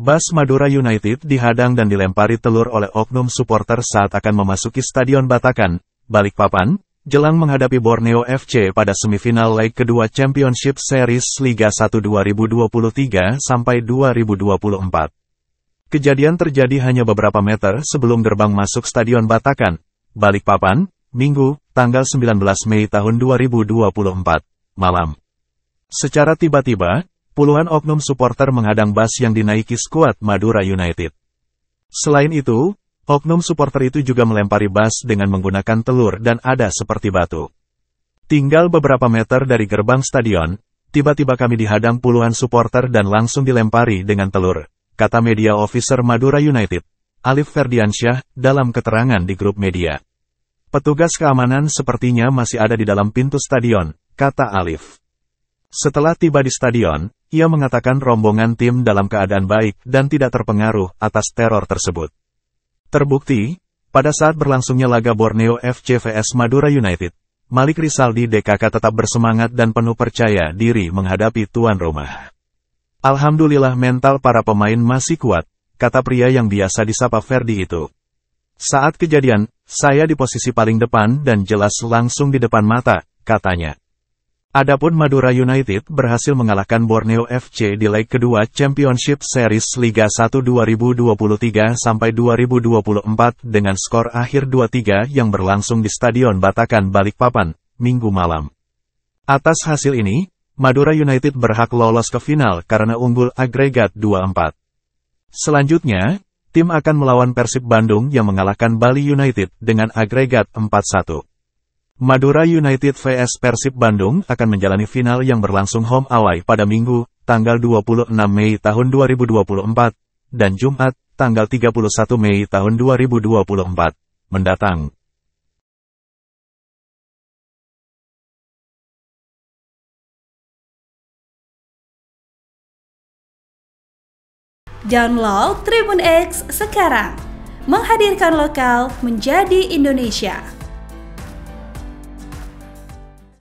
Bas Madura United dihadang dan dilempari telur oleh oknum supporter saat akan memasuki Stadion Batakan, Balikpapan, jelang menghadapi Borneo FC pada semifinal leg kedua Championship Series Liga 1 2023 sampai 2024. Kejadian terjadi hanya beberapa meter sebelum gerbang masuk Stadion Batakan, Balikpapan, Minggu, tanggal 19 Mei tahun 2024, malam. Secara tiba-tiba, Puluhan oknum supporter menghadang bus yang dinaiki skuad Madura United. Selain itu, oknum supporter itu juga melempari bus dengan menggunakan telur dan ada seperti batu. Tinggal beberapa meter dari gerbang stadion, tiba-tiba kami dihadang puluhan supporter dan langsung dilempari dengan telur, kata media officer Madura United, Alif Ferdiansyah, dalam keterangan di grup media. Petugas keamanan sepertinya masih ada di dalam pintu stadion, kata Alif. Setelah tiba di stadion, ia mengatakan rombongan tim dalam keadaan baik dan tidak terpengaruh atas teror tersebut. Terbukti, pada saat berlangsungnya laga Borneo FC vs Madura United, Malik Risaldi DKK tetap bersemangat dan penuh percaya diri menghadapi tuan rumah. Alhamdulillah mental para pemain masih kuat, kata pria yang biasa disapa Ferdi itu. Saat kejadian, saya di posisi paling depan dan jelas langsung di depan mata, katanya. Adapun Madura United berhasil mengalahkan Borneo FC di leg kedua Championship Series Liga 1 2023 sampai 2024 dengan skor akhir 2-3 yang berlangsung di Stadion Batakan Balikpapan, Minggu malam. Atas hasil ini, Madura United berhak lolos ke final karena unggul agregat 2-4. Selanjutnya, tim akan melawan Persib Bandung yang mengalahkan Bali United dengan agregat 4-1. Madura United vs Persib Bandung akan menjalani final yang berlangsung home away pada Minggu, tanggal 26 Mei tahun 2024, dan Jumat, tanggal 31 Mei tahun 2024, mendatang. Download Tribun X sekarang, menghadirkan lokal menjadi Indonesia.